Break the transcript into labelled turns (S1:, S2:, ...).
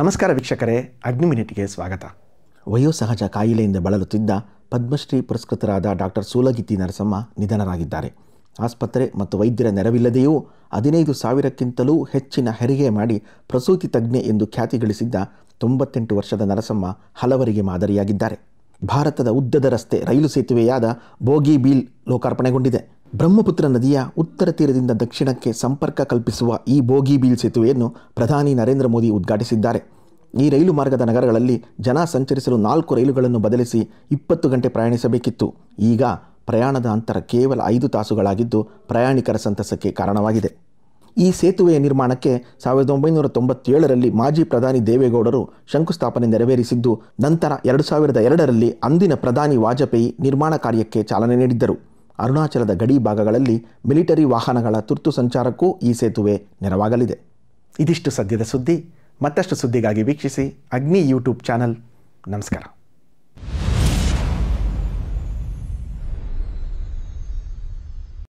S1: ನಮಸ್ಕಾರ ವೀಕ್ಷಕರೇ ಅಗ್ನಿಮಿನಿಟಿಗೆ ಸ್ವಾಗತ ವಯೋಸಹಜ ಕಾಯಿಲೆಯಿಂದ ಬಳಲುತ್ತಿದ್ದ ಪದ್ಮಶ್ರೀ ಪುರಸ್ಕೃತರಾದ ಡಾಕ್ಟರ್ ಸೂಲಗಿತ್ತಿ ನರಸಮ್ಮ ನಿಧನರಾಗಿದ್ದಾರೆ ಆಸ್ಪತ್ರೆ ಮತ್ತು ವೈದ್ಯರ ನೆರವಿಲ್ಲದೆಯೂ ಹದಿನೈದು ಸಾವಿರಕ್ಕಿಂತಲೂ ಹೆಚ್ಚಿನ ಹೆರಿಗೆ ಮಾಡಿ ಪ್ರಸೂತಿ ತಜ್ಞೆ ಎಂದು ಖ್ಯಾತಿ ಗಳಿಸಿದ್ದ ತೊಂಬತ್ತೆಂಟು ವರ್ಷದ ನರಸಮ್ಮ ಹಲವರಿಗೆ ಮಾದರಿಯಾಗಿದ್ದಾರೆ ಭಾರತದ ಉದ್ದದ ರಸ್ತೆ ರೈಲು ಸೇತುವೆಯಾದ ಬೋಗಿಬೀಲ್ ಲೋಕಾರ್ಪಣೆಗೊಂಡಿದೆ ಬ್ರಹ್ಮಪುತ್ರ ನದಿಯ ಉತ್ತರ ತೀರದಿಂದ ದಕ್ಷಿಣಕ್ಕೆ ಸಂಪರ್ಕ ಕಲ್ಪಿಸುವ ಈ ಬೋಗಿಬೀಲ್ ಸೇತುವೆಯನ್ನು ಪ್ರಧಾನಿ ನರೇಂದ್ರ ಮೋದಿ ಉದ್ಘಾಟಿಸಿದ್ದಾರೆ ಈ ರೈಲು ಮಾರ್ಗದ ನಗರಗಳಲ್ಲಿ ಜನ ಸಂಚರಿಸಲು ನಾಲ್ಕು ರೈಲುಗಳನ್ನು ಬದಲಿಸಿ ಇಪ್ಪತ್ತು ಗಂಟೆ ಪ್ರಯಾಣಿಸಬೇಕಿತ್ತು ಈಗ ಪ್ರಯಾಣದ ಅಂತರ ಕೇವಲ ಐದು ತಾಸುಗಳಾಗಿದ್ದು ಪ್ರಯಾಣಿಕರ ಸಂತಸಕ್ಕೆ ಕಾರಣವಾಗಿದೆ ಈ ಸೇತುವೆಯ ನಿರ್ಮಾಣಕ್ಕೆ ಸಾವಿರದ ಒಂಬೈನೂರ ತೊಂಬತ್ತೇಳರಲ್ಲಿ ಮಾಜಿ ಪ್ರಧಾನಿ ದೇವೇಗೌಡರು ಶಂಕುಸ್ಥಾಪನೆ ನೆರವೇರಿಸಿದ್ದು ನಂತರ ಎರಡು ಸಾವಿರದ ಎರಡರಲ್ಲಿ ಅಂದಿನ ಪ್ರಧಾನಿ ವಾಜಪೇಯಿ ನಿರ್ಮಾಣ ಕಾರ್ಯಕ್ಕೆ ಚಾಲನೆ ನೀಡಿದ್ದರು ಅರುಣಾಚಲದ ಗಡಿ ಭಾಗಗಳಲ್ಲಿ ಮಿಲಿಟರಿ ವಾಹನಗಳ ತುರ್ತು ಸಂಚಾರಕ್ಕೂ ಈ ಸೇತುವೆ ನೆರವಾಗಲಿದೆ ಇದಿಷ್ಟು ಸದ್ಯದ ಸುದ್ದಿ ಮತ್ತಷ್ಟು ಸುದ್ದಿಗಾಗಿ ವೀಕ್ಷಿಸಿ ಅಗ್ನಿ ಯೂಟ್ಯೂಬ್ ಚಾನಲ್ ನಮಸ್ಕಾರ